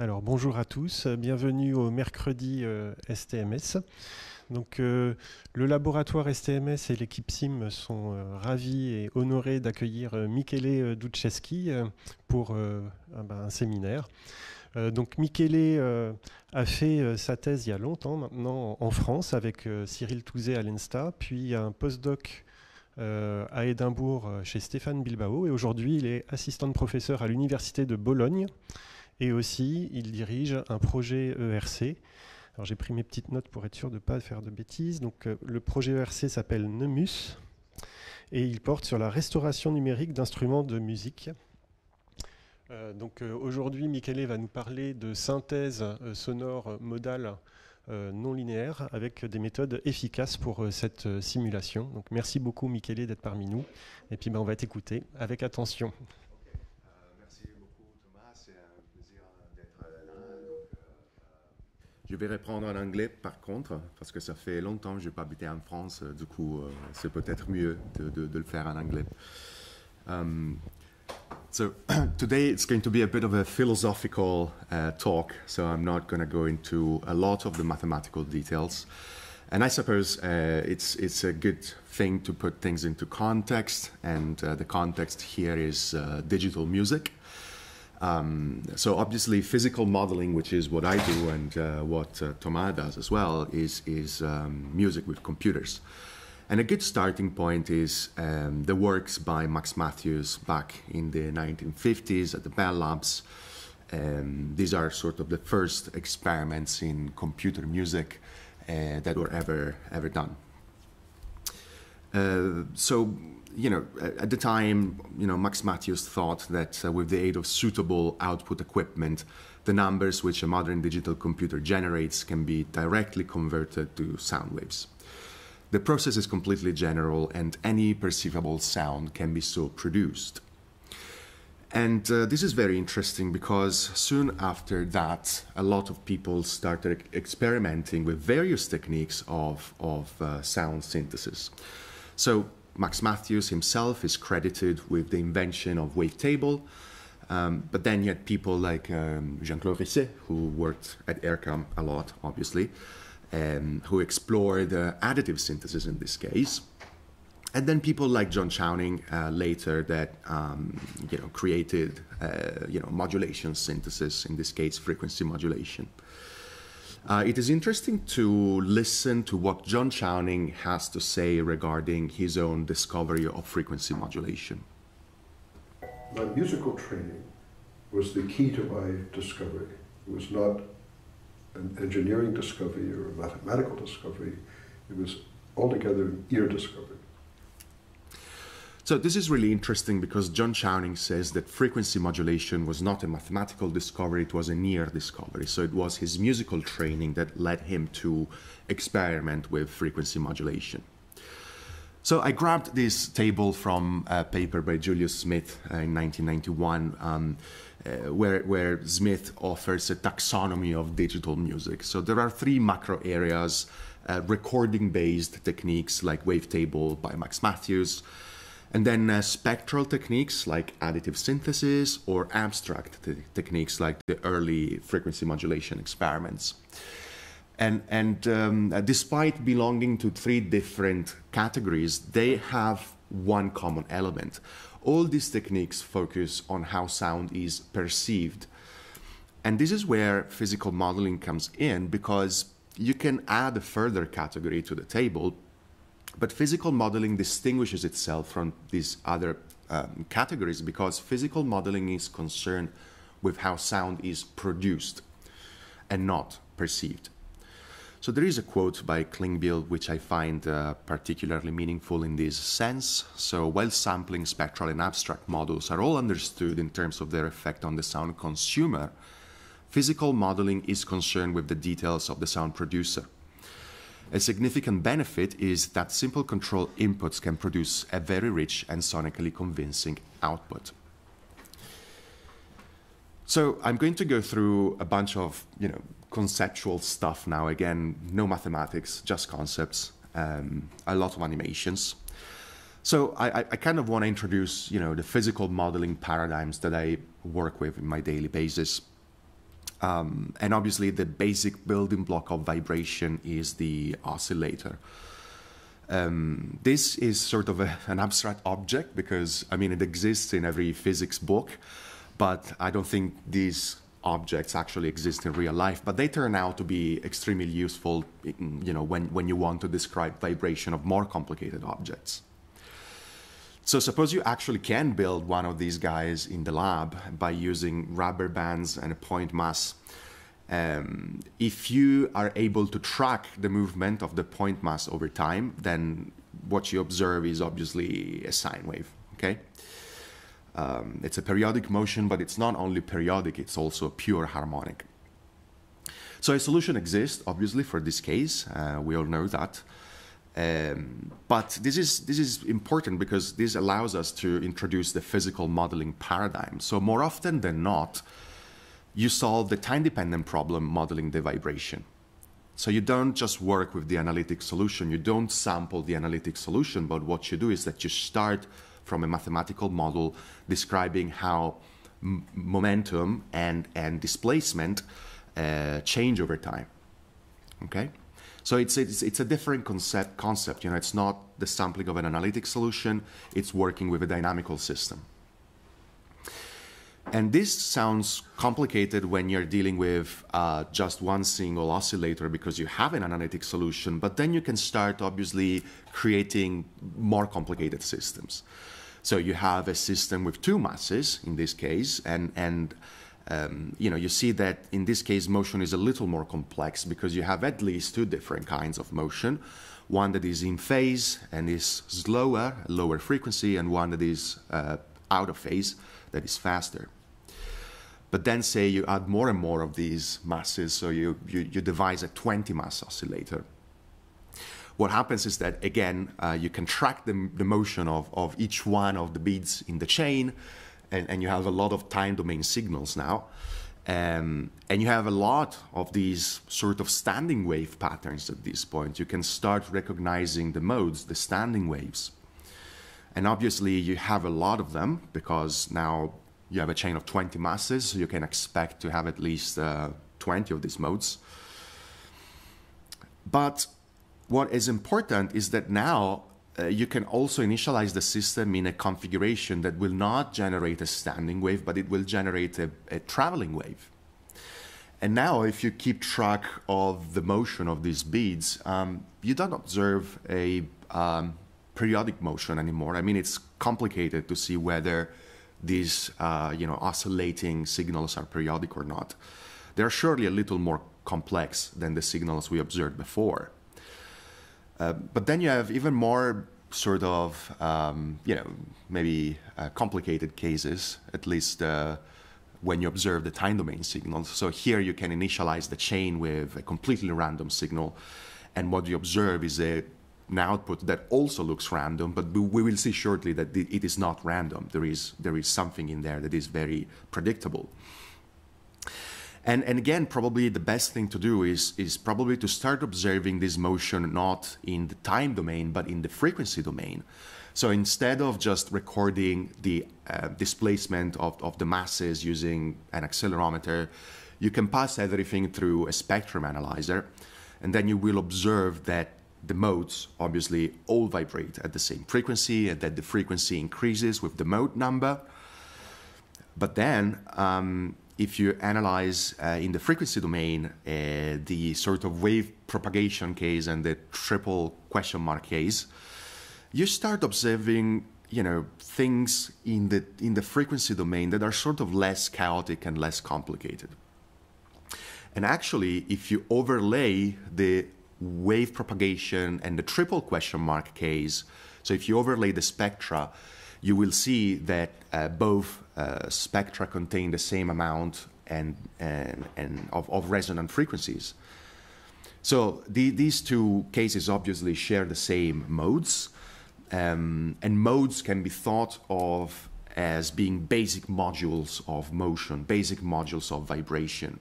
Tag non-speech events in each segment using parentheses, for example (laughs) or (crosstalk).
Alors bonjour à tous, bienvenue au mercredi STMS. Euh, donc euh, le laboratoire STMS et l'équipe SIM sont euh, ravis et honorés d'accueillir Michele Ducheski pour bah, un, séminaire. donc Michele a fait sa thèse il y a longtemps maintenant en France avec Cyril Touzé à l'ENSTA, puis un postdoc à Édimbourg chez Stéphane Bilbao et aujourd'hui il est assistant de professeur à l'université de Bologne. Et aussi, il dirige un projet ERC. Alors j'ai pris mes petites notes pour être sûr de ne pas faire de bêtises. Euh, le projet ERC s'appelle Nemus et il porte sur la restauration numérique d'instruments de musique. Euh, donc euh, aujourd'hui, Michele va nous parler de synthèse sonore modale non linéaire avec des méthodes efficaces pour cette simulation. Donc merci beaucoup Michele d'être parmi nous et puis ben, on va t'écouter avec attention. Je vais reprendre en anglais par contre, parce que ça fait longtemps que je n'ai pas habité en France, euh, du coup uh, c'est peut-être mieux de, de, de, le faire en anglais. Um, so (clears throat) today it's going to be a bit of a philosophical uh, talk, so I'm not going to go into a lot of the mathematical details. And I suppose uh, it's, it's a good thing to put things into context, and uh, the context here is uh, digital music. Um, so obviously, physical modeling, which is what I do and uh, what uh, Thomas does as well, is is um, music with computers. And a good starting point is um, the works by Max Matthews back in the 1950s at the Bell Labs. Um, these are sort of the first experiments in computer music uh, that were ever ever done. Uh, so you know, at the time, you know, Max Matthews thought that uh, with the aid of suitable output equipment, the numbers which a modern digital computer generates can be directly converted to sound waves. The process is completely general and any perceivable sound can be so produced. And uh, this is very interesting because soon after that, a lot of people started experimenting with various techniques of, of uh, sound synthesis. So Max Matthews himself is credited with the invention of wavetable. Um, but then you had people like um, Jean-Claude Risset, who worked at Aircom a lot, obviously, um, who explored uh, additive synthesis in this case. And then people like John Chowning uh, later that um, you know created uh, you know modulation synthesis in this case frequency modulation. Uh, it is interesting to listen to what John Chowning has to say regarding his own discovery of frequency modulation. My musical training was the key to my discovery. It was not an engineering discovery or a mathematical discovery, it was altogether an ear discovery. So this is really interesting because John Chowning says that frequency modulation was not a mathematical discovery, it was a near discovery. So it was his musical training that led him to experiment with frequency modulation. So I grabbed this table from a paper by Julius Smith uh, in 1991, um, uh, where, where Smith offers a taxonomy of digital music. So there are three macro areas, uh, recording-based techniques like wavetable by Max Matthews, and then uh, spectral techniques like additive synthesis or abstract te techniques like the early frequency modulation experiments. And, and um, uh, despite belonging to three different categories, they have one common element. All these techniques focus on how sound is perceived. And this is where physical modeling comes in because you can add a further category to the table but physical modeling distinguishes itself from these other um, categories because physical modeling is concerned with how sound is produced and not perceived. So there is a quote by Klingbeil which I find uh, particularly meaningful in this sense. So while sampling, spectral, and abstract models are all understood in terms of their effect on the sound consumer, physical modeling is concerned with the details of the sound producer. A significant benefit is that simple control inputs can produce a very rich and sonically convincing output. So I'm going to go through a bunch of, you know, conceptual stuff now. Again, no mathematics, just concepts, um, a lot of animations. So I, I kind of want to introduce, you know, the physical modeling paradigms that I work with in my daily basis. Um, and obviously the basic building block of vibration is the oscillator. Um, this is sort of a, an abstract object because, I mean, it exists in every physics book, but I don't think these objects actually exist in real life, but they turn out to be extremely useful, you know, when, when you want to describe vibration of more complicated objects. So suppose you actually can build one of these guys in the lab by using rubber bands and a point mass. Um, if you are able to track the movement of the point mass over time, then what you observe is obviously a sine wave, okay? Um, it's a periodic motion, but it's not only periodic, it's also pure harmonic. So a solution exists, obviously, for this case. Uh, we all know that. Um, but this is this is important because this allows us to introduce the physical modeling paradigm. So more often than not, you solve the time-dependent problem modeling the vibration. So you don't just work with the analytic solution. You don't sample the analytic solution, but what you do is that you start from a mathematical model describing how momentum and and displacement uh, change over time. Okay. So it's, it's, it's a different concept, concept. You know, it's not the sampling of an analytic solution. It's working with a dynamical system. And this sounds complicated when you're dealing with uh, just one single oscillator because you have an analytic solution, but then you can start obviously creating more complicated systems. So you have a system with two masses in this case, and, and um, you know, you see that in this case, motion is a little more complex because you have at least two different kinds of motion. One that is in phase and is slower, lower frequency, and one that is uh, out of phase, that is faster. But then say you add more and more of these masses, so you, you, you devise a 20 mass oscillator. What happens is that, again, uh, you can track the, the motion of, of each one of the beads in the chain, and, and you have a lot of time domain signals now. Um, and you have a lot of these sort of standing wave patterns at this point. You can start recognizing the modes, the standing waves. And obviously, you have a lot of them because now you have a chain of 20 masses, so you can expect to have at least uh, 20 of these modes. But what is important is that now uh, you can also initialize the system in a configuration that will not generate a standing wave, but it will generate a, a traveling wave. And now, if you keep track of the motion of these beads, um, you don't observe a um, periodic motion anymore. I mean, it's complicated to see whether these, uh, you know, oscillating signals are periodic or not. They're surely a little more complex than the signals we observed before. Uh, but then you have even more sort of, um, you know, maybe uh, complicated cases, at least uh, when you observe the time domain signal. So here you can initialize the chain with a completely random signal. And what you observe is a, an output that also looks random, but we will see shortly that it is not random. There is, there is something in there that is very predictable. And, and again, probably the best thing to do is, is probably to start observing this motion not in the time domain, but in the frequency domain. So instead of just recording the uh, displacement of, of the masses using an accelerometer, you can pass everything through a spectrum analyzer, and then you will observe that the modes obviously all vibrate at the same frequency and that the frequency increases with the mode number. But then um, if you analyze uh, in the frequency domain uh, the sort of wave propagation case and the triple question mark case, you start observing you know things in the in the frequency domain that are sort of less chaotic and less complicated. And actually, if you overlay the wave propagation and the triple question mark case, so if you overlay the spectra you will see that uh, both uh, spectra contain the same amount and, and, and of, of resonant frequencies. So the, these two cases obviously share the same modes, um, and modes can be thought of as being basic modules of motion, basic modules of vibration.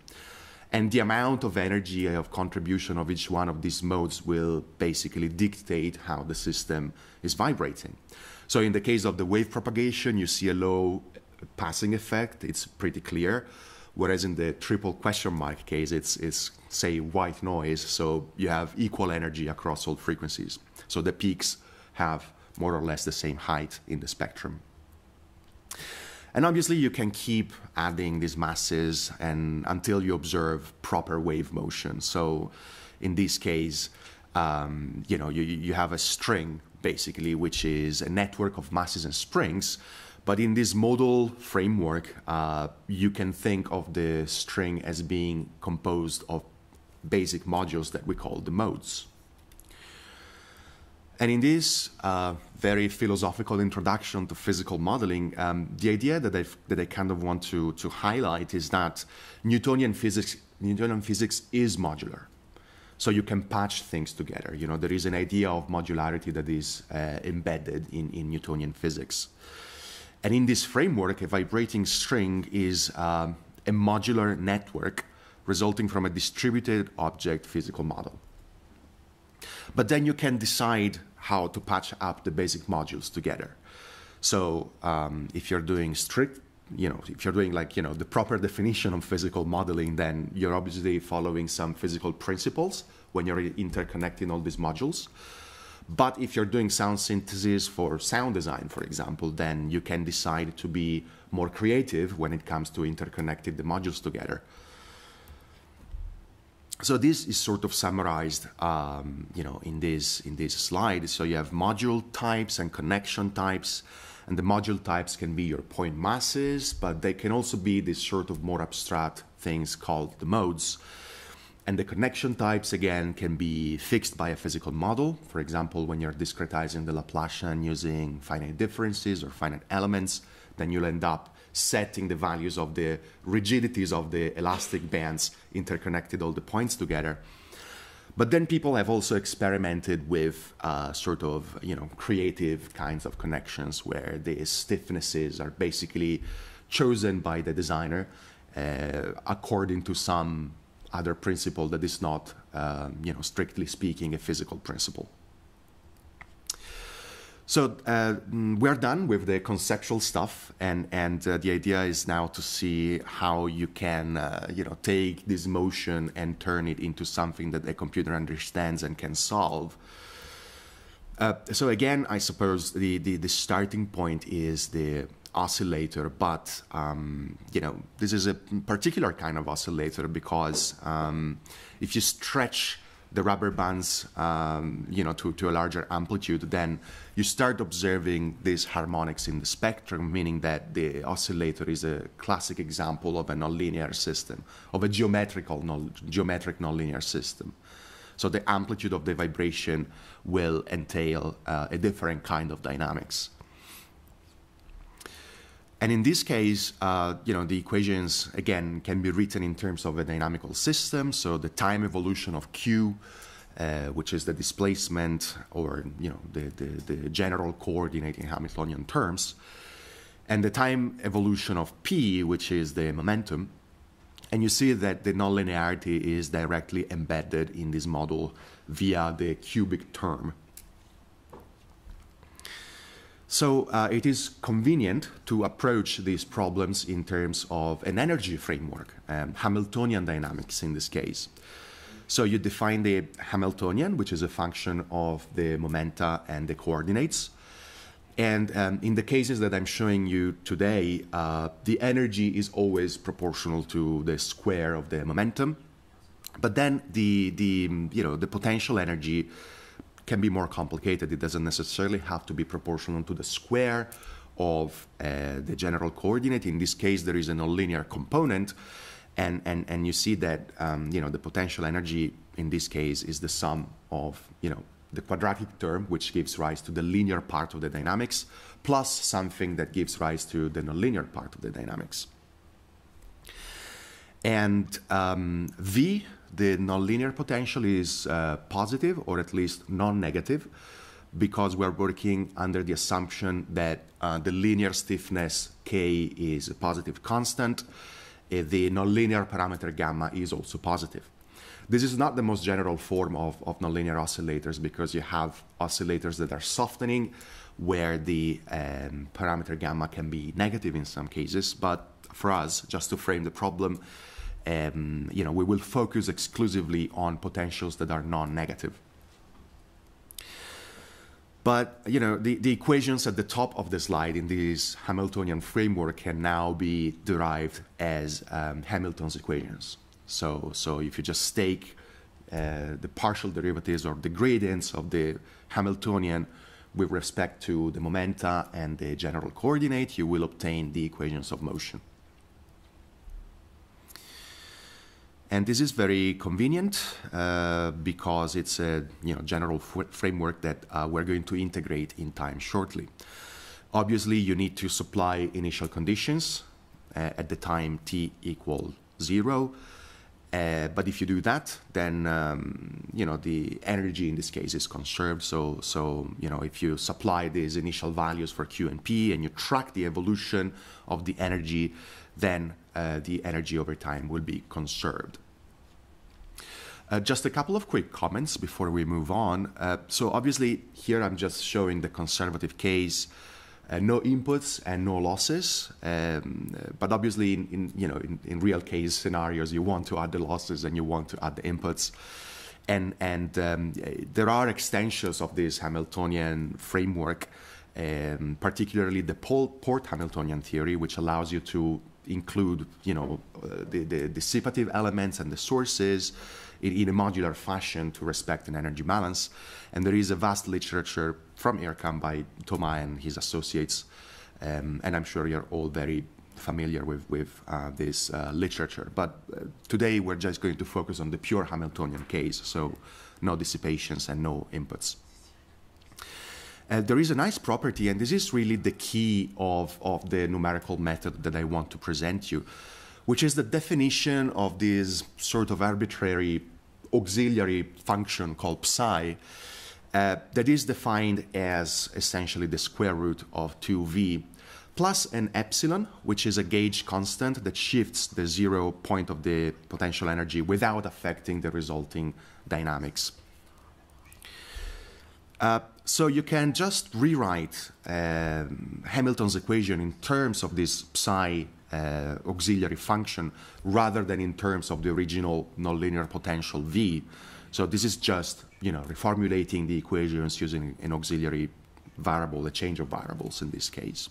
And the amount of energy of contribution of each one of these modes will basically dictate how the system is vibrating. So in the case of the wave propagation, you see a low passing effect. It's pretty clear. Whereas in the triple question mark case, it's, it's say white noise. So you have equal energy across all frequencies. So the peaks have more or less the same height in the spectrum. And obviously you can keep adding these masses and until you observe proper wave motion. So in this case, um, you know, you, you have a string basically, which is a network of masses and strings. But in this modal framework, uh, you can think of the string as being composed of basic modules that we call the modes. And in this uh, very philosophical introduction to physical modeling, um, the idea that, that I kind of want to, to highlight is that Newtonian physics, Newtonian physics is modular so you can patch things together. You know, there is an idea of modularity that is uh, embedded in, in Newtonian physics. And in this framework, a vibrating string is um, a modular network resulting from a distributed object physical model. But then you can decide how to patch up the basic modules together. So um, if you're doing strict you know, if you're doing like, you know, the proper definition of physical modeling, then you're obviously following some physical principles when you're interconnecting all these modules. But if you're doing sound synthesis for sound design, for example, then you can decide to be more creative when it comes to interconnecting the modules together. So this is sort of summarized, um, you know, in this in this slide. So you have module types and connection types. And the module types can be your point masses, but they can also be these sort of more abstract things called the modes. And the connection types, again, can be fixed by a physical model. For example, when you're discretizing the Laplacian using finite differences or finite elements, then you'll end up setting the values of the rigidities of the elastic bands interconnected all the points together. But then people have also experimented with uh, sort of you know creative kinds of connections where these stiffnesses are basically chosen by the designer uh, according to some other principle that is not um, you know strictly speaking a physical principle. So uh, we're done with the conceptual stuff, and and uh, the idea is now to see how you can uh, you know take this motion and turn it into something that a computer understands and can solve. Uh, so again, I suppose the, the, the starting point is the oscillator, but um, you know this is a particular kind of oscillator because um, if you stretch the rubber bands, um, you know, to, to a larger amplitude, then you start observing these harmonics in the spectrum, meaning that the oscillator is a classic example of a nonlinear system, of a geometrical non, geometric nonlinear system. So the amplitude of the vibration will entail uh, a different kind of dynamics. And in this case, uh, you know, the equations, again, can be written in terms of a dynamical system. So the time evolution of Q, uh, which is the displacement or, you know, the, the, the general coordinate in Hamiltonian terms, and the time evolution of P, which is the momentum. And you see that the nonlinearity is directly embedded in this model via the cubic term so uh, it is convenient to approach these problems in terms of an energy framework, um, Hamiltonian dynamics in this case. So you define the Hamiltonian, which is a function of the momenta and the coordinates. And um, in the cases that I'm showing you today, uh, the energy is always proportional to the square of the momentum. But then the, the, you know, the potential energy can be more complicated. It doesn't necessarily have to be proportional to the square of uh, the general coordinate. In this case, there is a nonlinear component, and and and you see that um, you know the potential energy in this case is the sum of you know the quadratic term, which gives rise to the linear part of the dynamics, plus something that gives rise to the nonlinear part of the dynamics. And um, V the nonlinear potential is uh, positive or at least non-negative because we're working under the assumption that uh, the linear stiffness k is a positive constant. Uh, the nonlinear parameter gamma is also positive. This is not the most general form of, of nonlinear oscillators because you have oscillators that are softening where the um, parameter gamma can be negative in some cases. But for us, just to frame the problem, um, you know, we will focus exclusively on potentials that are non-negative. But you know, the, the equations at the top of the slide in this Hamiltonian framework can now be derived as um, Hamilton's equations. So, so if you just take uh, the partial derivatives or the gradients of the Hamiltonian with respect to the momenta and the general coordinate, you will obtain the equations of motion. And this is very convenient uh, because it's a you know, general framework that uh, we're going to integrate in time shortly. Obviously, you need to supply initial conditions uh, at the time t equal zero. Uh, but if you do that, then um, you know the energy in this case is conserved. So, so you know if you supply these initial values for Q and P and you track the evolution of the energy, then uh, the energy over time will be conserved. Uh, just a couple of quick comments before we move on. Uh, so obviously here I'm just showing the conservative case, uh, no inputs and no losses. Um, but obviously in, in you know in, in, real case scenarios you want to add the losses and you want to add the inputs. And, and um, there are extensions of this Hamiltonian framework, um, particularly the Port Hamiltonian theory, which allows you to include, you know, uh, the, the dissipative elements and the sources in, in, a modular fashion to respect an energy balance. And there is a vast literature from IRCAM by Tomai and his associates, um, and I'm sure you're all very familiar with, with uh, this uh, literature. But uh, today we're just going to focus on the pure Hamiltonian case, so no dissipations and no inputs. Uh, there is a nice property, and this is really the key of, of the numerical method that I want to present you, which is the definition of this sort of arbitrary auxiliary function called psi uh, that is defined as essentially the square root of 2v plus an epsilon, which is a gauge constant that shifts the zero point of the potential energy without affecting the resulting dynamics. Uh, so you can just rewrite um, Hamilton's equation in terms of this psi uh, auxiliary function rather than in terms of the original nonlinear potential V. So this is just, you know, reformulating the equations using an auxiliary variable, a change of variables in this case.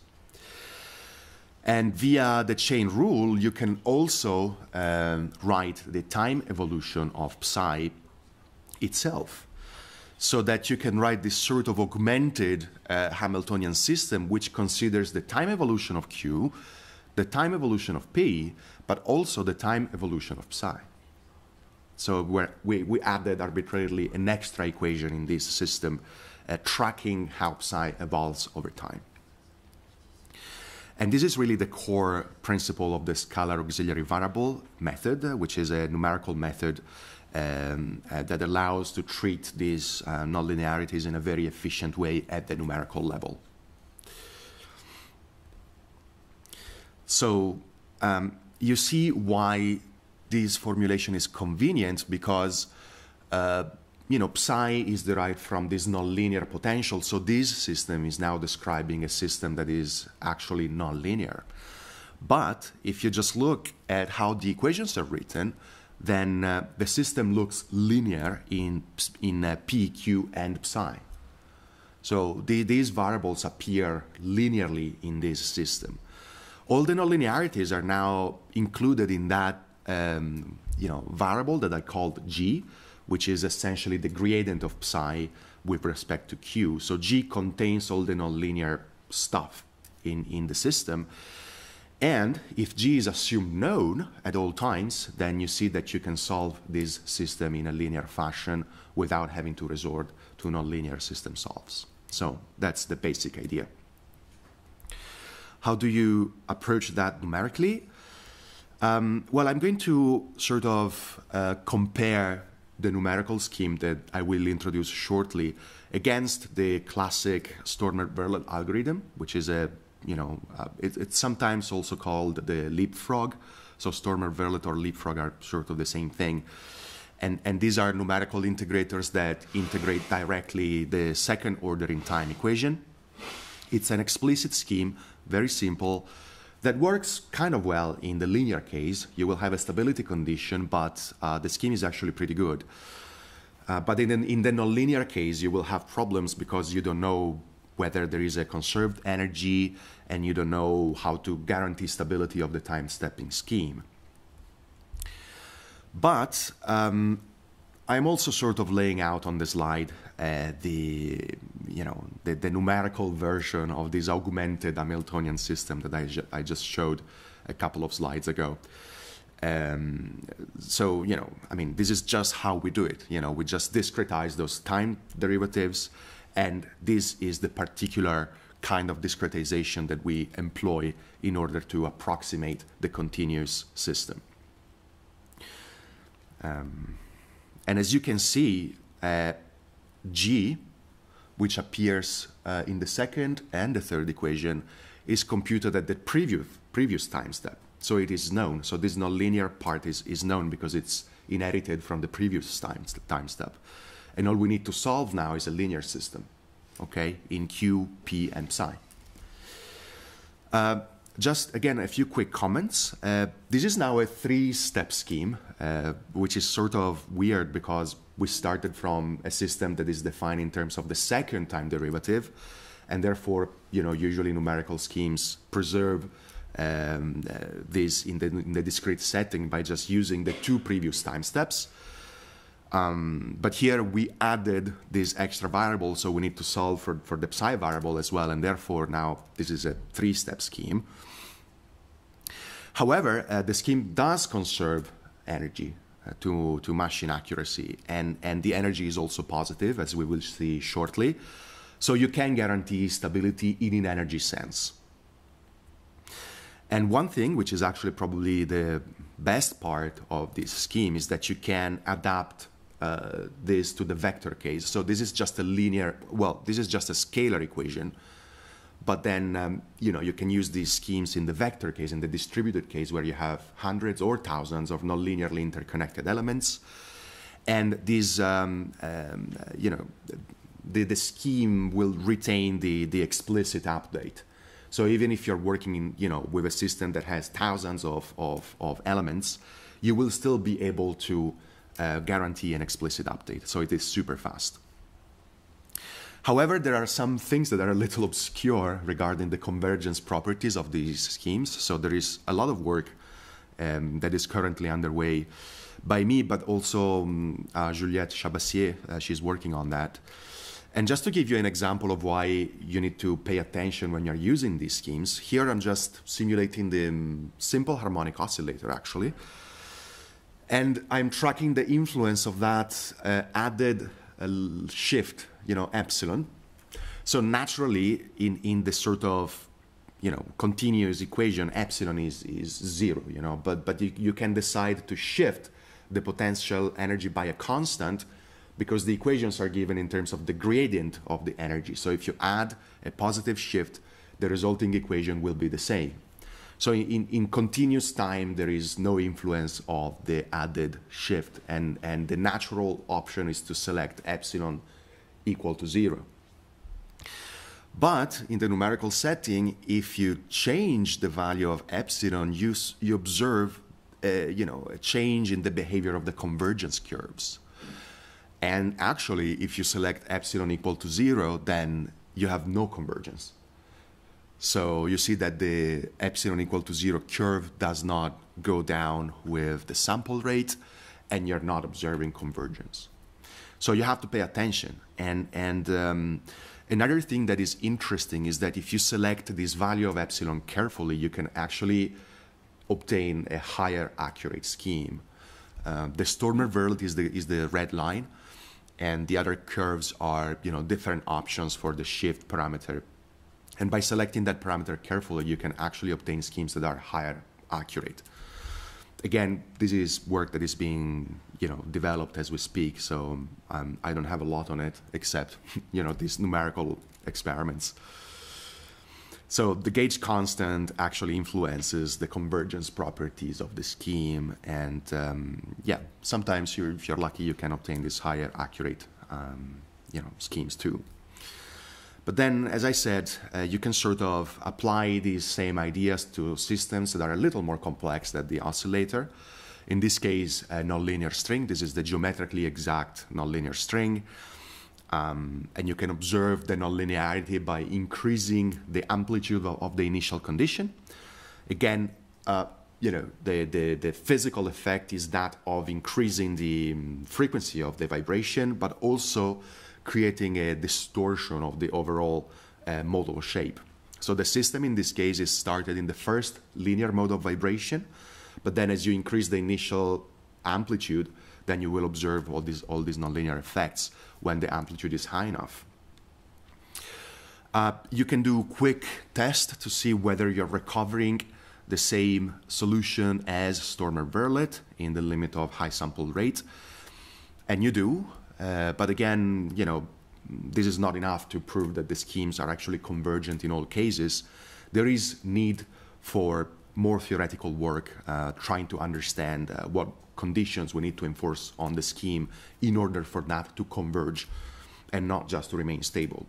And via the chain rule, you can also um, write the time evolution of psi itself so that you can write this sort of augmented uh, Hamiltonian system which considers the time evolution of Q, the time evolution of P, but also the time evolution of psi. So we we, added arbitrarily an extra equation in this system uh, tracking how psi evolves over time. And this is really the core principle of the scalar auxiliary variable method, uh, which is a numerical method um, uh, that allows to treat these uh, nonlinearities in a very efficient way at the numerical level. So um, you see why this formulation is convenient because uh, you know psi is derived from this nonlinear potential. So this system is now describing a system that is actually nonlinear. But if you just look at how the equations are written, then uh, the system looks linear in, in uh, p, q, and psi. So the, these variables appear linearly in this system. All the nonlinearities are now included in that um, you know, variable that I called g, which is essentially the gradient of psi with respect to q. So g contains all the nonlinear stuff in, in the system. And if G is assumed known at all times, then you see that you can solve this system in a linear fashion without having to resort to nonlinear system solves. So that's the basic idea. How do you approach that numerically? Um, well, I'm going to sort of uh, compare the numerical scheme that I will introduce shortly against the classic Stormer-Berlet algorithm, which is a you know, uh, it, it's sometimes also called the leapfrog. So Stormer, Verlet, or leapfrog are sort of the same thing. And, and these are numerical integrators that integrate directly the second order in time equation. It's an explicit scheme, very simple, that works kind of well in the linear case. You will have a stability condition, but uh, the scheme is actually pretty good. Uh, but in, in the nonlinear case, you will have problems because you don't know whether there is a conserved energy and you don't know how to guarantee stability of the time stepping scheme. But um, I'm also sort of laying out on the slide uh, the you know the, the, numerical version of this augmented Hamiltonian system that I, I just showed a couple of slides ago. Um, so you know, I mean, this is just how we do it. You know, we just discretize those time derivatives and this is the particular kind of discretization that we employ in order to approximate the continuous system. Um, and as you can see, uh, G, which appears uh, in the second and the third equation, is computed at the previous, previous time step. So it is known. So this nonlinear part is, is known because it's inherited from the previous time, time step and all we need to solve now is a linear system, okay, in Q, P, and Psi. Uh, just again, a few quick comments. Uh, this is now a three step scheme, uh, which is sort of weird because we started from a system that is defined in terms of the second time derivative, and therefore, you know, usually numerical schemes preserve um, uh, this in the, in the, discrete setting by just using the two previous time steps. Um, but here we added this extra variable, so we need to solve for, for the psi variable as well, and therefore now this is a three-step scheme. However, uh, the scheme does conserve energy uh, to, to machine accuracy, and, and the energy is also positive, as we will see shortly. So you can guarantee stability in an energy sense. And one thing, which is actually probably the best part of this scheme, is that you can adapt uh, this to the vector case. So this is just a linear, well, this is just a scalar equation. But then, um, you know, you can use these schemes in the vector case, in the distributed case, where you have hundreds or thousands of non-linearly interconnected elements. And these, um, um, uh, you know, the, the scheme will retain the, the explicit update. So even if you're working in, you know, with a system that has thousands of, of, of elements, you will still be able to uh, guarantee an explicit update. So it is super fast. However, there are some things that are a little obscure regarding the convergence properties of these schemes. So there is a lot of work um, that is currently underway by me, but also um, uh, Juliette Chabassier, uh, she's working on that. And just to give you an example of why you need to pay attention when you're using these schemes, here I'm just simulating the um, simple harmonic oscillator actually and I'm tracking the influence of that uh, added uh, shift, you know, epsilon. So naturally, in in the sort of you know continuous equation, epsilon is is zero, you know. But but you, you can decide to shift the potential energy by a constant because the equations are given in terms of the gradient of the energy. So if you add a positive shift, the resulting equation will be the same. So in, in continuous time, there is no influence of the added shift, and, and the natural option is to select epsilon equal to zero. But in the numerical setting, if you change the value of epsilon, you, you observe uh, you know, a change in the behavior of the convergence curves. And actually, if you select epsilon equal to zero, then you have no convergence. So you see that the epsilon equal to zero curve does not go down with the sample rate and you're not observing convergence. So you have to pay attention. And, and um, another thing that is interesting is that if you select this value of epsilon carefully, you can actually obtain a higher accurate scheme. Uh, the Stormer Verlet is the, is the red line, and the other curves are you know different options for the shift parameter and by selecting that parameter carefully, you can actually obtain schemes that are higher accurate. Again, this is work that is being you know developed as we speak, so um, I don't have a lot on it except (laughs) you know these numerical experiments. So the gauge constant actually influences the convergence properties of the scheme, and um, yeah, sometimes you're, if you're lucky, you can obtain these higher accurate um, you know schemes too. But then, as I said, uh, you can sort of apply these same ideas to systems that are a little more complex than the oscillator. In this case, a nonlinear string. This is the geometrically exact nonlinear string. Um, and you can observe the nonlinearity by increasing the amplitude of, of the initial condition. Again, uh, you know, the, the, the physical effect is that of increasing the um, frequency of the vibration, but also creating a distortion of the overall uh, modal shape. So the system in this case is started in the first linear mode of vibration, but then as you increase the initial amplitude, then you will observe all these all these nonlinear effects when the amplitude is high enough. Uh, you can do quick test to see whether you're recovering the same solution as Stormer-Verlet in the limit of high sample rate, and you do. Uh, but again, you know, this is not enough to prove that the schemes are actually convergent in all cases. There is need for more theoretical work uh, trying to understand uh, what conditions we need to enforce on the scheme in order for that to converge and not just to remain stable.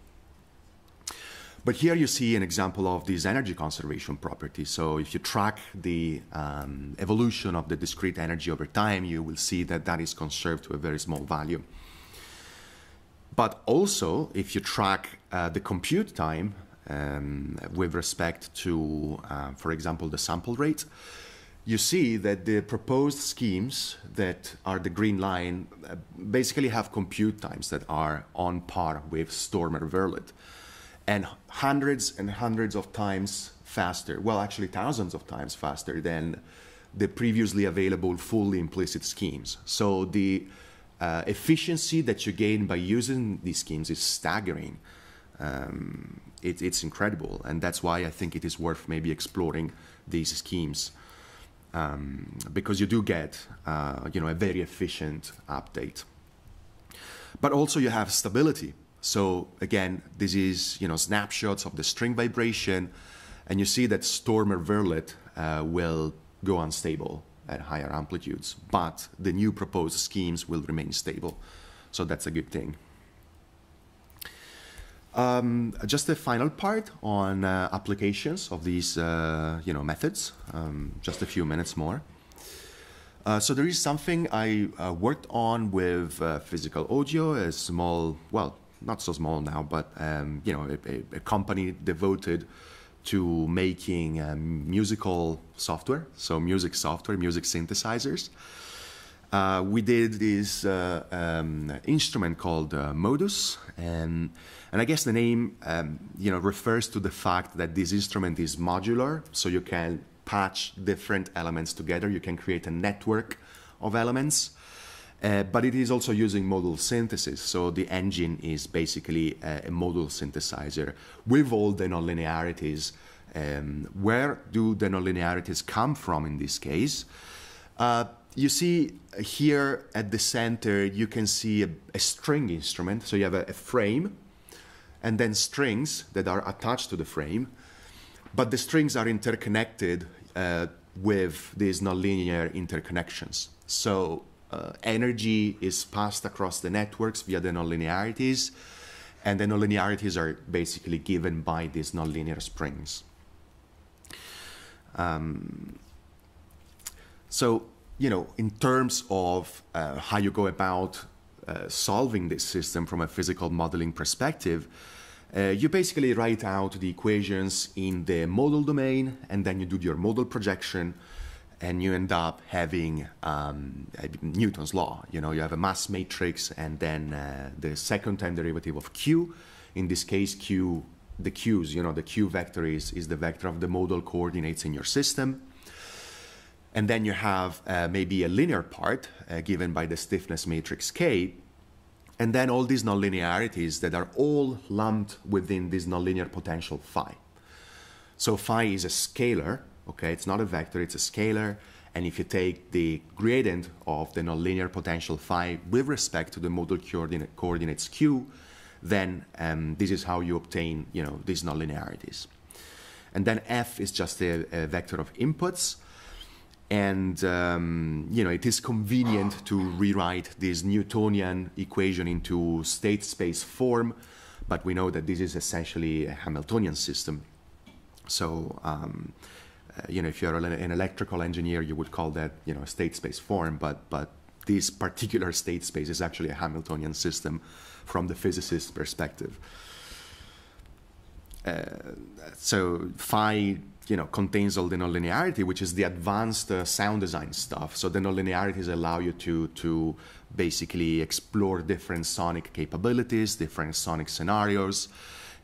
But here you see an example of this energy conservation property. So if you track the um, evolution of the discrete energy over time, you will see that that is conserved to a very small value. But also, if you track uh, the compute time um, with respect to, uh, for example, the sample rate, you see that the proposed schemes that are the green line uh, basically have compute times that are on par with Stormer Verlet and hundreds and hundreds of times faster, well, actually thousands of times faster than the previously available fully implicit schemes. So the uh, efficiency that you gain by using these schemes is staggering. Um, it, it's incredible, and that's why I think it is worth maybe exploring these schemes um, because you do get, uh, you know, a very efficient update. But also you have stability. So again, this is you know snapshots of the string vibration, and you see that Storm or Verlet uh, will go unstable at higher amplitudes, but the new proposed schemes will remain stable. So that's a good thing. Um, just a final part on uh, applications of these uh, you know, methods, um, just a few minutes more. Uh, so there is something I uh, worked on with uh, physical audio, a small, well, not so small now, but um, you know, a, a, company devoted to making um, musical software, so music software, music synthesizers. Uh, we did this uh, um, instrument called uh, modus, and, and I guess the name um, you know refers to the fact that this instrument is modular, so you can patch different elements together. You can create a network of elements. Uh, but it is also using modal synthesis. So the engine is basically a, uh, a modal synthesizer with all the nonlinearities. Um, where do the nonlinearities come from in this case? Uh, you see here at the center, you can see a, a string instrument. So you have a, a frame and then strings that are attached to the frame. But the strings are interconnected uh, with these nonlinear interconnections. So uh, energy is passed across the networks via the nonlinearities, and the nonlinearities are basically given by these nonlinear springs. Um, so, you know, in terms of uh, how you go about uh, solving this system from a physical modeling perspective, uh, you basically write out the equations in the model domain and then you do your model projection and you end up having um, Newton's law. You know, you have a mass matrix, and then uh, the second time derivative of q. In this case, q, the q's, you know, the q vector is, is the vector of the modal coordinates in your system. And then you have uh, maybe a linear part uh, given by the stiffness matrix K. And then all these nonlinearities that are all lumped within this nonlinear potential phi. So phi is a scalar, Okay, it's not a vector, it's a scalar. And if you take the gradient of the nonlinear potential phi with respect to the modal coordinate, coordinates q, then um, this is how you obtain you know, these nonlinearities. And then f is just a, a vector of inputs. And um, you know, it is convenient to rewrite this Newtonian equation into state space form, but we know that this is essentially a Hamiltonian system. So um, uh, you know, if you're an electrical engineer, you would call that, you know, a state space form, but, but this particular state space is actually a Hamiltonian system from the physicist's perspective. Uh, so phi you know contains all the nonlinearity which is the advanced uh, sound design stuff so the nonlinearities allow you to to basically explore different sonic capabilities different sonic scenarios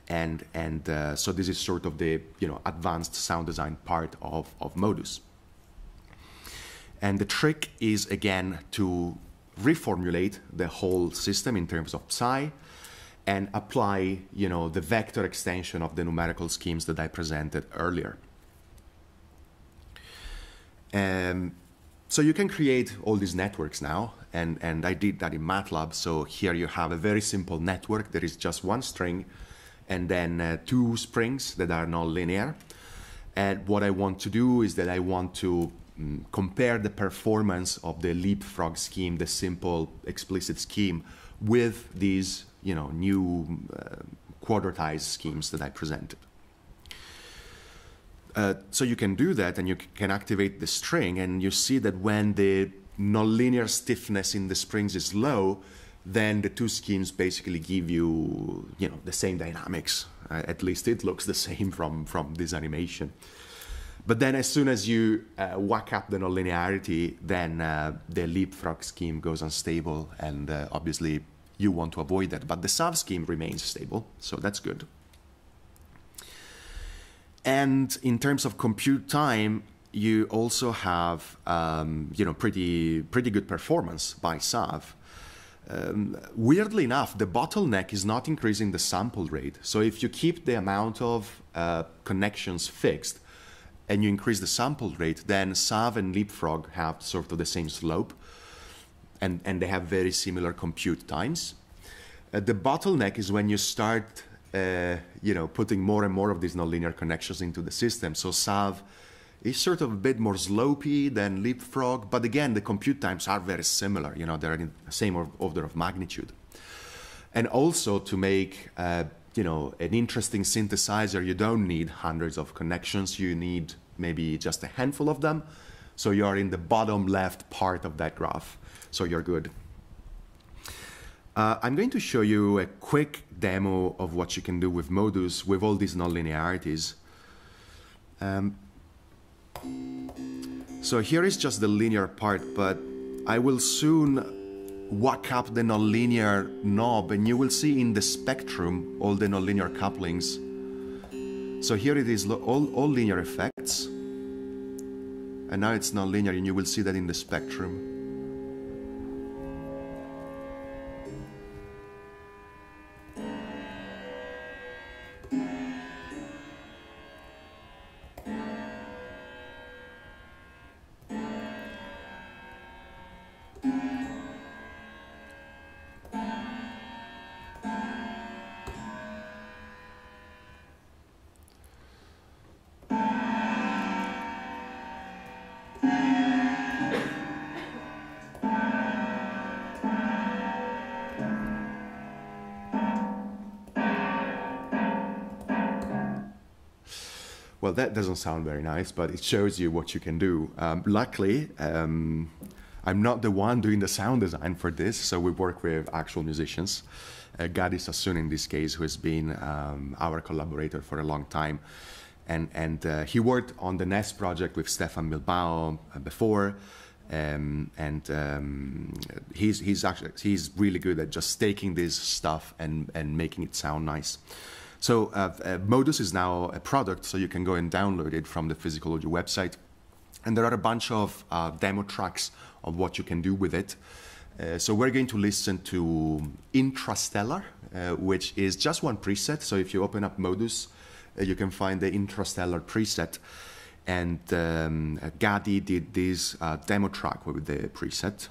and and uh, so this is sort of the you know advanced sound design part of of modus and the trick is again to reformulate the whole system in terms of psi and apply you know the vector extension of the numerical schemes that i presented earlier um, so you can create all these networks now, and, and I did that in MATLAB. So here you have a very simple network. There is just one string and then uh, two springs that are non-linear. And what I want to do is that I want to um, compare the performance of the leapfrog scheme, the simple explicit scheme, with these you know new uh, quadratized schemes that I presented. Uh, so you can do that, and you can activate the string, and you see that when the nonlinear stiffness in the springs is low, then the two schemes basically give you, you know, the same dynamics. Uh, at least it looks the same from, from this animation. But then as soon as you uh, whack up the nonlinearity, then uh, the leapfrog scheme goes unstable, and uh, obviously you want to avoid that. But the sub scheme remains stable, so that's good. And in terms of compute time, you also have um, you know pretty pretty good performance by SAV. Um, weirdly enough, the bottleneck is not increasing the sample rate. So if you keep the amount of uh, connections fixed and you increase the sample rate, then Sav and Leapfrog have sort of the same slope and, and they have very similar compute times. Uh, the bottleneck is when you start, uh, you know, putting more and more of these nonlinear connections into the system. So Sav is sort of a bit more slopey than Leapfrog, but again, the compute times are very similar. You know, they're in the same order of magnitude. And also to make uh, you know an interesting synthesizer, you don't need hundreds of connections. You need maybe just a handful of them. So you are in the bottom left part of that graph. So you're good. Uh, I'm going to show you a quick demo of what you can do with Modus with all these nonlinearities. Um, so here is just the linear part, but I will soon whack up the nonlinear knob and you will see in the spectrum all the nonlinear couplings. So here it is, all, all linear effects. And now it's nonlinear and you will see that in the spectrum. well, that doesn't sound very nice, but it shows you what you can do. Um, luckily, um, I'm not the one doing the sound design for this, so we work with actual musicians. Uh, Gadi Sassoon, in this case, who has been um, our collaborator for a long time. And, and uh, he worked on the Nest project with Stefan Bilbao uh, before. Um, and um, he's he's actually he's really good at just taking this stuff and and making it sound nice. So uh, uh, Modus is now a product, so you can go and download it from the Physiology website. And there are a bunch of uh, demo tracks of what you can do with it. Uh, so we're going to listen to Intrastellar, uh, which is just one preset. So if you open up Modus, uh, you can find the Intrastellar preset. And um, Gadi did this demo track with the preset.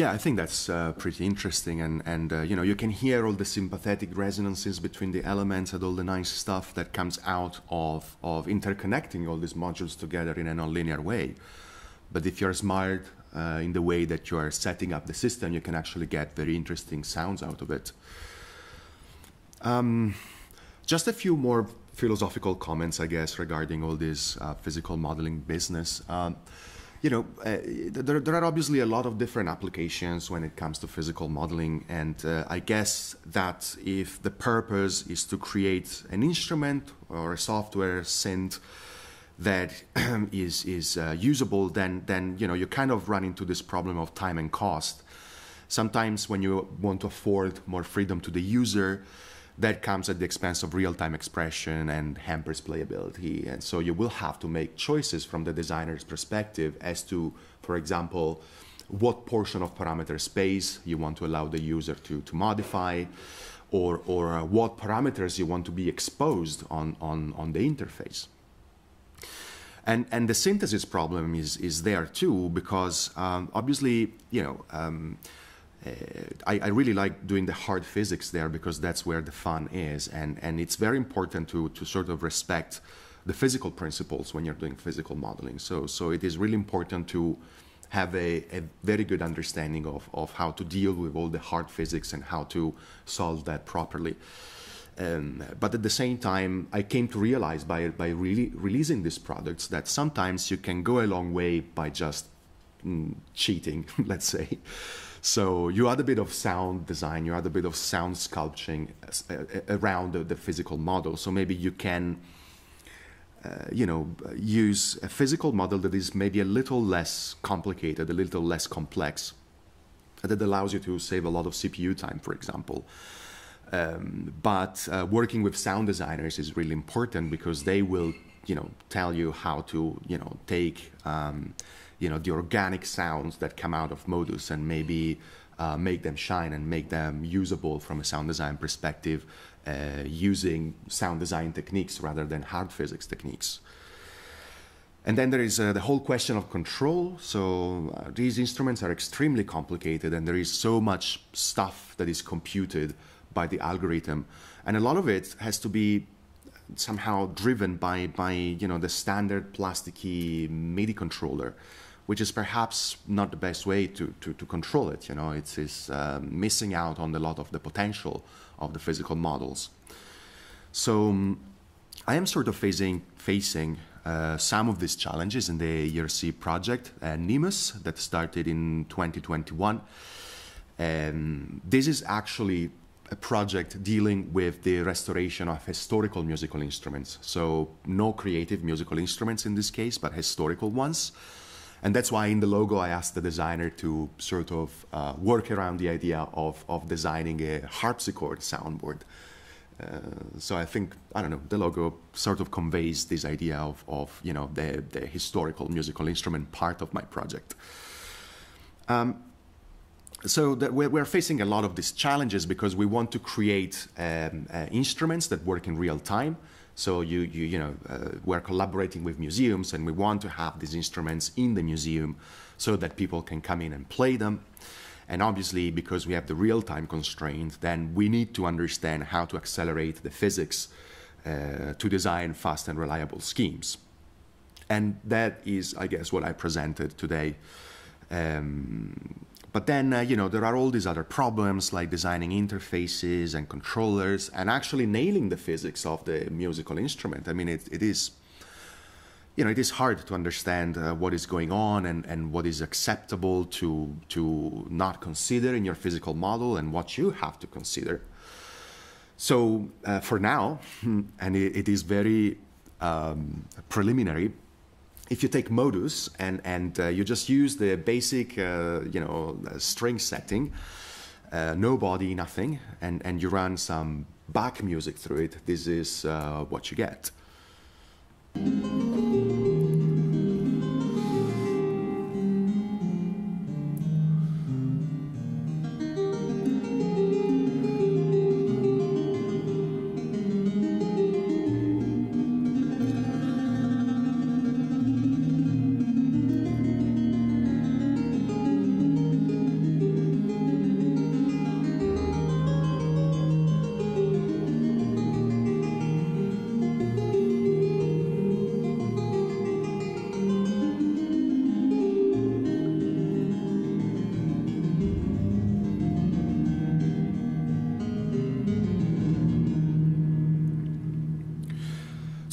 yeah, I think that's uh, pretty interesting, and and uh, you know you can hear all the sympathetic resonances between the elements and all the nice stuff that comes out of of interconnecting all these modules together in a nonlinear way. But if you're smart uh, in the way that you are setting up the system, you can actually get very interesting sounds out of it. Um, just a few more philosophical comments, I guess, regarding all this uh, physical modeling business. Um, you know, uh, there, there, are obviously a lot of different applications when it comes to physical modeling. And uh, I guess that if the purpose is to create an instrument or a software synth that (clears throat) is, is uh, usable, then, then, you know, you kind of run into this problem of time and cost. Sometimes when you want to afford more freedom to the user, that comes at the expense of real-time expression and hampers playability. And so you will have to make choices from the designer's perspective as to, for example, what portion of parameter space you want to allow the user to, to modify or, or uh, what parameters you want to be exposed on, on, on the interface. And, and the synthesis problem is, is there too, because um, obviously, you know, um, uh, I, I, really like doing the hard physics there because that's where the fun is, and and it's very important to to sort of respect the physical principles when you're doing physical modeling. So so it is really important to have a, a very good understanding of, of how to deal with all the hard physics and how to solve that properly. Um, but at the same time, I came to realize by by really releasing these products that sometimes you can go a long way by just mm, cheating, (laughs) let's say. So you add a bit of sound design, you add a bit of sound sculpting uh, uh, around the, the physical model. So maybe you can, uh, you know, use a physical model that is maybe a little less complicated, a little less complex, that allows you to save a lot of CPU time, for example. Um, but uh, working with sound designers is really important because they will, you know, tell you how to, you know, take. Um, you know the organic sounds that come out of Modus and maybe uh, make them shine and make them usable from a sound design perspective uh, using sound design techniques rather than hard physics techniques. And then there is uh, the whole question of control. So uh, these instruments are extremely complicated, and there is so much stuff that is computed by the algorithm, and a lot of it has to be somehow driven by by you know the standard plasticky MIDI controller which is perhaps not the best way to, to, to control it. You know, it's, it's uh, missing out on a lot of the potential of the physical models. So um, I am sort of facing, facing uh, some of these challenges in the ERC project, uh, NEMUS, that started in 2021. Um, this is actually a project dealing with the restoration of historical musical instruments. So no creative musical instruments in this case, but historical ones. And that's why in the logo I asked the designer to sort of uh, work around the idea of, of designing a harpsichord soundboard. Uh, so I think I don't know the logo sort of conveys this idea of, of you know the, the historical musical instrument part of my project. Um, so we're, facing a lot of these challenges because we want to create um, uh, instruments that work in real time so you, you, you know, uh, we're collaborating with museums and we want to have these instruments in the museum so that people can come in and play them. And obviously, because we have the real-time constraint, then we need to understand how to accelerate the physics uh, to design fast and reliable schemes. And that is, I guess, what I presented today. Um, but then, uh, you know, there are all these other problems like designing interfaces and controllers and actually nailing the physics of the musical instrument. I mean, it, it is, you know, it is hard to understand uh, what is going on and, and what is acceptable to, to not consider in your physical model and what you have to consider. So uh, for now, (laughs) and it, it is very um, preliminary, if you take modus and, and uh, you just use the basic uh, you know uh, string setting, uh, no body, nothing, and, and you run some back music through it, this is uh, what you get.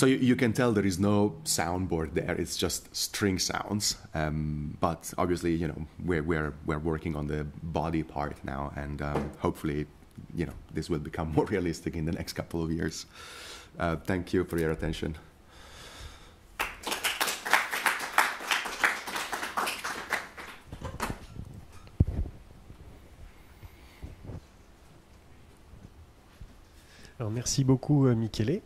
you, you, can tell there is no soundboard there. It's just string sounds. Um, but obviously, you know, we're, we're, we're working on the body part now, and um, hopefully, you know, this will become (laughs) more realistic in the next couple of years. Uh, thank you for your attention. Alors merci beaucoup, euh, Michele.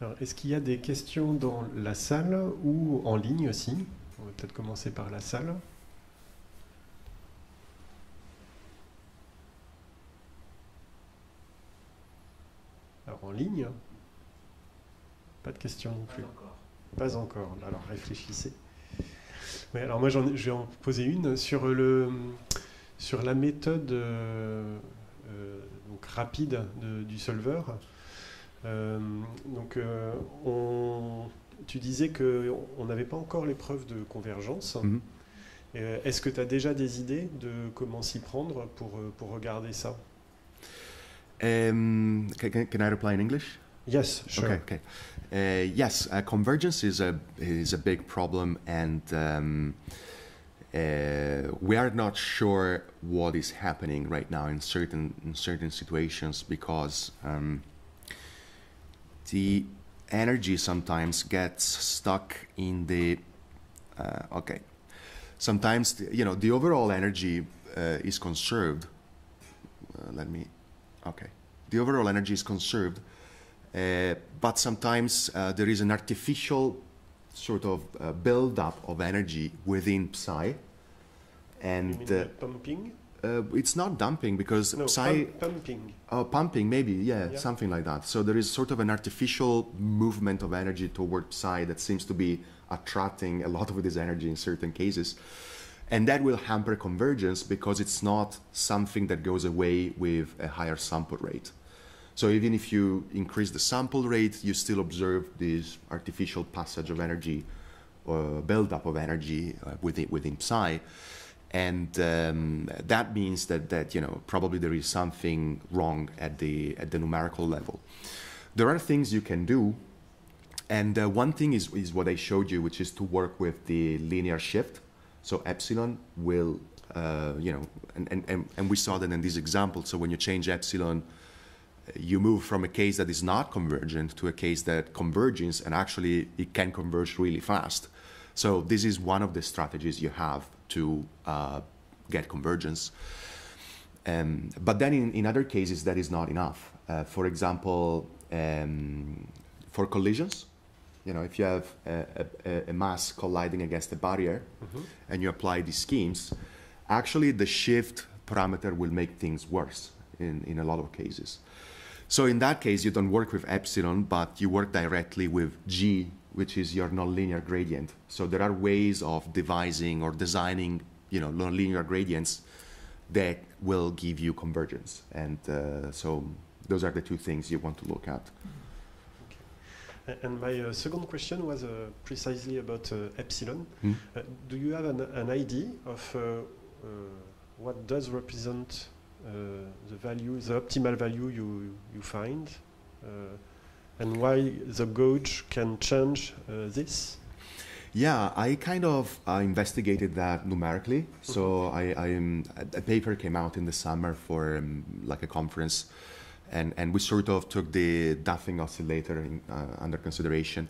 Alors, Est-ce qu'il y a des questions dans la salle ou en ligne aussi On va peut-être commencer par la salle. Alors en ligne Pas de questions non plus. Pas encore. Pas encore. Alors réfléchissez. Oui, alors moi j'en, je vais en poser une sur, le, sur la méthode euh, euh, donc rapide du solveur. Euh, donc, euh, tu disais qu'on n'avait pas encore les preuves de convergence. Mhm. Euh, est-ce que tu as déjà des idées de comment s'y prendre pour, pour regarder ça um, can, can, I reply in English? Yes, sure. Uh, yes, uh, convergence is a, is a big problem, and um, uh, we are not sure what is happening right now in certain, in certain situations because. Um, the energy sometimes gets stuck in the uh, okay sometimes the, you know the overall energy uh, is conserved uh, let me okay the overall energy is conserved uh, but sometimes uh, there is an artificial sort of uh, build up of energy within psi and pumping uh, it's not dumping because no, psi pump, pumping. Oh, pumping maybe, yeah, yeah, something like that. So there is sort of an artificial movement of energy toward psi that seems to be attracting a lot of this energy in certain cases, and that will hamper convergence because it's not something that goes away with a higher sample rate. So even if you increase the sample rate, you still observe this artificial passage of energy, uh, buildup of energy uh, within within psi and um, that means that that you know probably there is something wrong at the at the numerical level. There are things you can do, and uh, one thing is is what I showed you, which is to work with the linear shift. So epsilon will uh, you know, and, and, and, and we saw that in this example. So when you change epsilon, you move from a case that is not convergent to a case that converges, and actually it can converge really fast. So this is one of the strategies you have to uh, get convergence. Um, but then in, in other cases, that is not enough. Uh, for example, um, for collisions, you know, if you have a, a, a mass colliding against a barrier mm-hmm. and you apply these schemes, actually the shift parameter will make things worse in, in a lot of cases. So in that case, you don't work with epsilon, but you work directly with g which is your nonlinear gradient. So there are ways of devising or designing, you know, nonlinear gradients that will give you convergence. And uh, so those are the two things you want to look at. And my uh, second question was uh, precisely about uh, epsilon. Hmm? Uh, do you have an, an idea of uh, what does represent the value, the optimal value you, you find? and why the gauge can change uh, this? Yeah, I kind of uh, investigated that numerically. So I, I a paper came out in the summer for um, like a conference, and and we sort of took the Duffing oscillator in, uh, under consideration,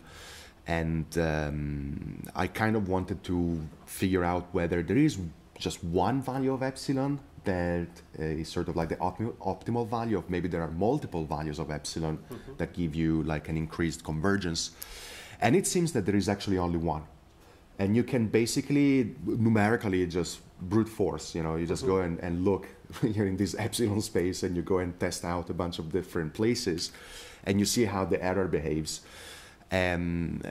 and um, I kind of wanted to figure out whether there is just one value of epsilon that is sort of like the optimal, optimal value of maybe there are multiple values of epsilon mm-hmm. that give you like an increased convergence. And it seems that there is actually only one. And you can basically numerically just brute force, you know, you just mm-hmm. go and, and look (laughs) in this epsilon space and you go and test out a bunch of different places and you see how the error behaves. Um,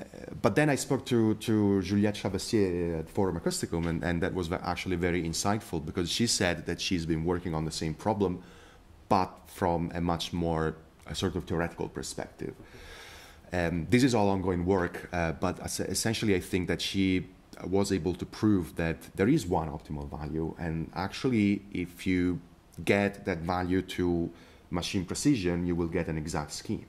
but then I spoke to, to Juliette Chabassier at Forum Acousticum, and, and that was actually very insightful because she said that she's been working on the same problem, but from a much more a sort of theoretical perspective. Um, this is all ongoing work, uh, but essentially, I think that she was able to prove that there is one optimal value, and actually, if you get that value to machine precision, you will get an exact scheme.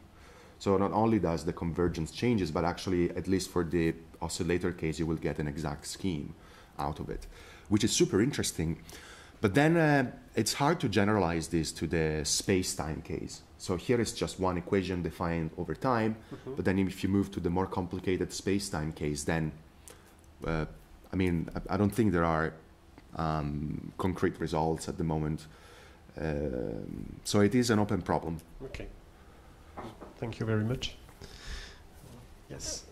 So not only does the convergence changes, but actually, at least for the oscillator case, you will get an exact scheme out of it, which is super interesting. But then uh, it's hard to generalize this to the space-time case. So here is just one equation defined over time. Mm -hmm. But then if you move to the more complicated space-time case, then, uh, I mean, I, I, don't think there are um, concrete results at the moment. Uh, so it is an open problem. Okay. Thank you very much. Yes.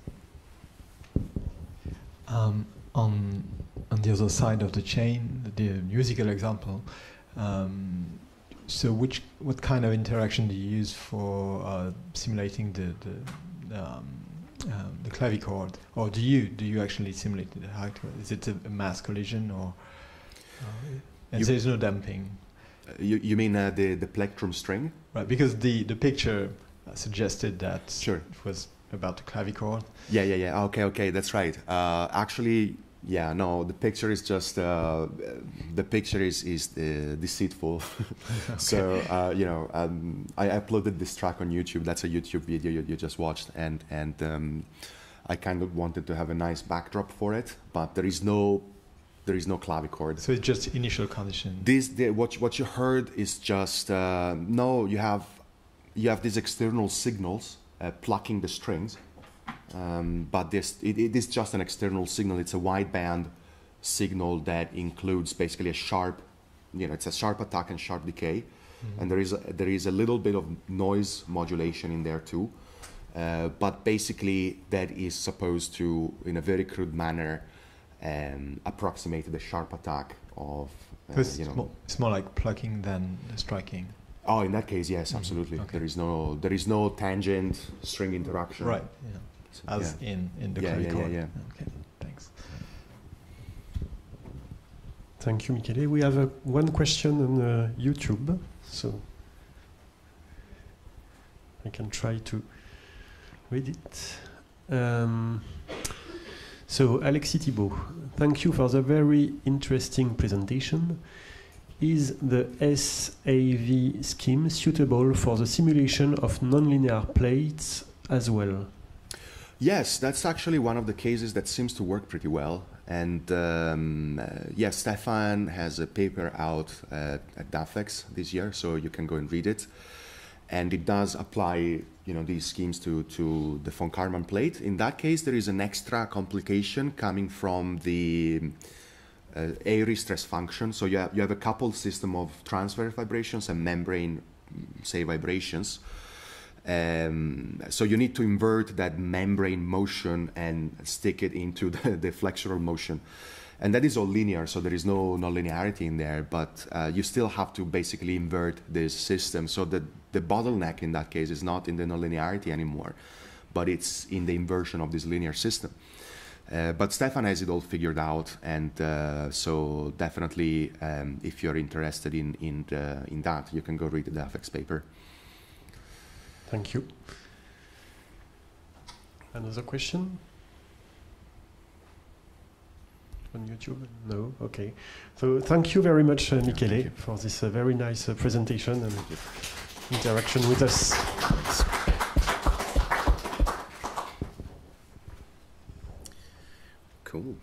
Um, on on the other side of the chain, the musical example. Um, so, which what kind of interaction do you use for uh, simulating the the, um, um, the clavichord, or do you do you actually simulate the height? Is it a, a mass collision, or uh, and there is no damping? Uh, you, you mean uh, the the plectrum string? Right, because the the picture uh, suggested that sure. it was about the clavichord. Yeah, yeah, yeah. Okay, okay, that's right. Uh, actually, yeah, no, the picture is just uh, the picture is is uh, deceitful. (laughs) (laughs) okay. So uh, you know, um, I uploaded this track on YouTube. That's a YouTube video you, you just watched, and and um, I kind of wanted to have a nice backdrop for it, but there is no there is no clavichord. So it's just initial condition. This the, what what you heard is just uh, no. You have you have these external signals uh, plucking the strings, um, but this it, it is just an external signal. It's a wideband signal that includes basically a sharp, you know, it's a sharp attack and sharp decay, mm-hmm. and there is a, there is a little bit of noise modulation in there too. Uh, but basically, that is supposed to, in a very crude manner, um, approximate the sharp attack of. Uh, it's, know, more, it's more like plucking than striking. Oh, in that case, yes, mm-hmm. absolutely. Mm-hmm. Okay. There is no there is no tangent string interaction. Right. Yeah. So, As yeah. in in the yeah, yeah, yeah, yeah, Okay. Thanks. Thank you, Michele. We have uh, one question on uh, YouTube, so I can try to read it. Um, so, Alexis Thibault, thank you for the very interesting presentation. Is the SAV scheme suitable for the simulation of nonlinear plates as well? Yes, that's actually one of the cases that seems to work pretty well. And um, uh, yes, Stefan has a paper out uh, at, at DAFEX this year, so you can go and read it. And it does apply, you know, these schemes to, to the von Karman plate. In that case, there is an extra complication coming from the uh, airy stress function. So you have, you have a coupled system of transfer vibrations and membrane, mm, say, vibrations. Um, so you need to invert that membrane motion and stick it into (laughs) the, the flexural motion. And that is all linear, so there is no nonlinearity in there, but uh, you still have to basically invert this system. So the, the bottleneck in that case is not in the nonlinearity anymore, but it's in the inversion of this linear system. Uh, but Stefan has it all figured out, and uh, so definitely, um, if you're interested in in the, uh, in that, you can go read the DAFX paper. Thank you. Another question on YouTube? No. Okay. So thank you very much, uh, Michele, yeah, for this uh, very nice uh, presentation and interaction with us. Cool.